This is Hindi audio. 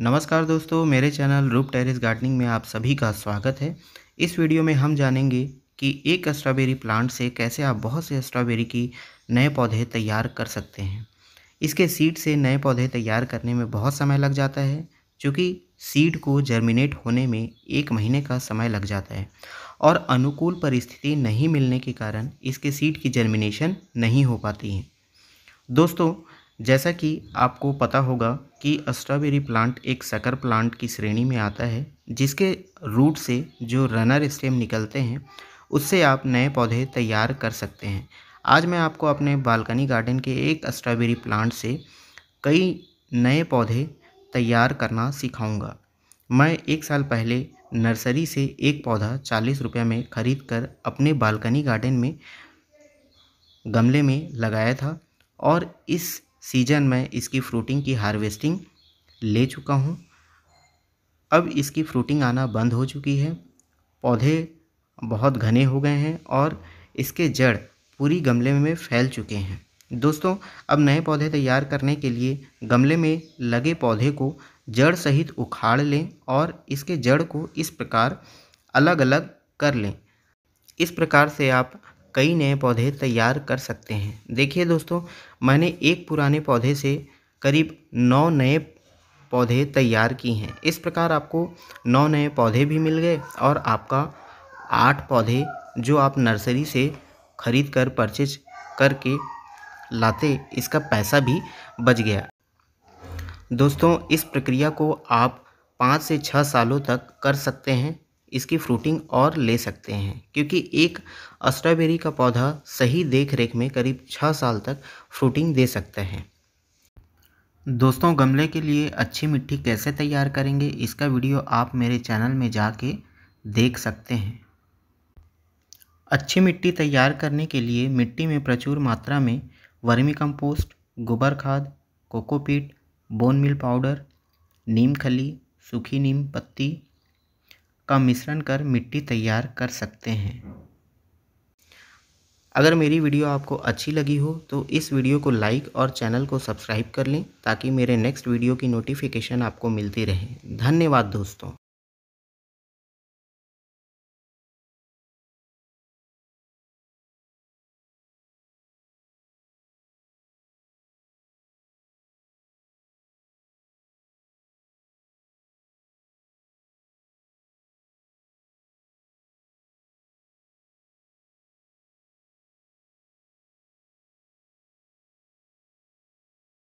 नमस्कार दोस्तों मेरे चैनल रूप टेरेस गार्डनिंग में आप सभी का स्वागत है इस वीडियो में हम जानेंगे कि एक स्ट्रॉबेरी प्लांट से कैसे आप बहुत से स्ट्रॉबेरी की नए पौधे तैयार कर सकते हैं इसके सीड से नए पौधे तैयार करने में बहुत समय लग जाता है क्योंकि सीड को जर्मिनेट होने में एक महीने का समय लग जाता है और अनुकूल परिस्थिति नहीं मिलने के कारण इसके सीड की जर्मिनेशन नहीं हो पाती है दोस्तों जैसा कि आपको पता होगा कि स्ट्रॉबेरी प्लांट एक सकर प्लांट की श्रेणी में आता है जिसके रूट से जो रनर स्टेम निकलते हैं उससे आप नए पौधे तैयार कर सकते हैं आज मैं आपको अपने बालकनी गार्डन के एक स्ट्रॉबेरी प्लांट से कई नए पौधे तैयार करना सिखाऊंगा मैं एक साल पहले नर्सरी से एक पौधा चालीस रुपये में ख़रीद कर अपने बालकनी गार्डन में गमले में लगाया था और इस सीजन में इसकी फ्रूटिंग की हार्वेस्टिंग ले चुका हूँ अब इसकी फ्रूटिंग आना बंद हो चुकी है पौधे बहुत घने हो गए हैं और इसके जड़ पूरी गमले में फैल चुके हैं दोस्तों अब नए पौधे तैयार करने के लिए गमले में लगे पौधे को जड़ सहित उखाड़ लें और इसके जड़ को इस प्रकार अलग अलग कर लें इस प्रकार से आप कई नए पौधे तैयार कर सकते हैं देखिए दोस्तों मैंने एक पुराने पौधे से करीब नौ नए पौधे तैयार किए हैं इस प्रकार आपको नौ नए पौधे भी मिल गए और आपका आठ पौधे जो आप नर्सरी से ख़रीद कर परचेज करके लाते इसका पैसा भी बच गया दोस्तों इस प्रक्रिया को आप पाँच से छः सालों तक कर सकते हैं इसकी फ्रूटिंग और ले सकते हैं क्योंकि एक स्ट्रॉबेरी का पौधा सही देख रेख में करीब छः साल तक फ्रूटिंग दे सकता है दोस्तों गमले के लिए अच्छी मिट्टी कैसे तैयार करेंगे इसका वीडियो आप मेरे चैनल में जाके देख सकते हैं अच्छी मिट्टी तैयार करने के लिए मिट्टी में प्रचुर मात्रा में वर्मी कंपोस्ट गोबर खाद कोकोपीट बोन मिल पाउडर नीम खली सूखी नीम पत्ती का मिश्रण कर मिट्टी तैयार कर सकते हैं अगर मेरी वीडियो आपको अच्छी लगी हो तो इस वीडियो को लाइक और चैनल को सब्सक्राइब कर लें ताकि मेरे नेक्स्ट वीडियो की नोटिफिकेशन आपको मिलती रहे धन्यवाद दोस्तों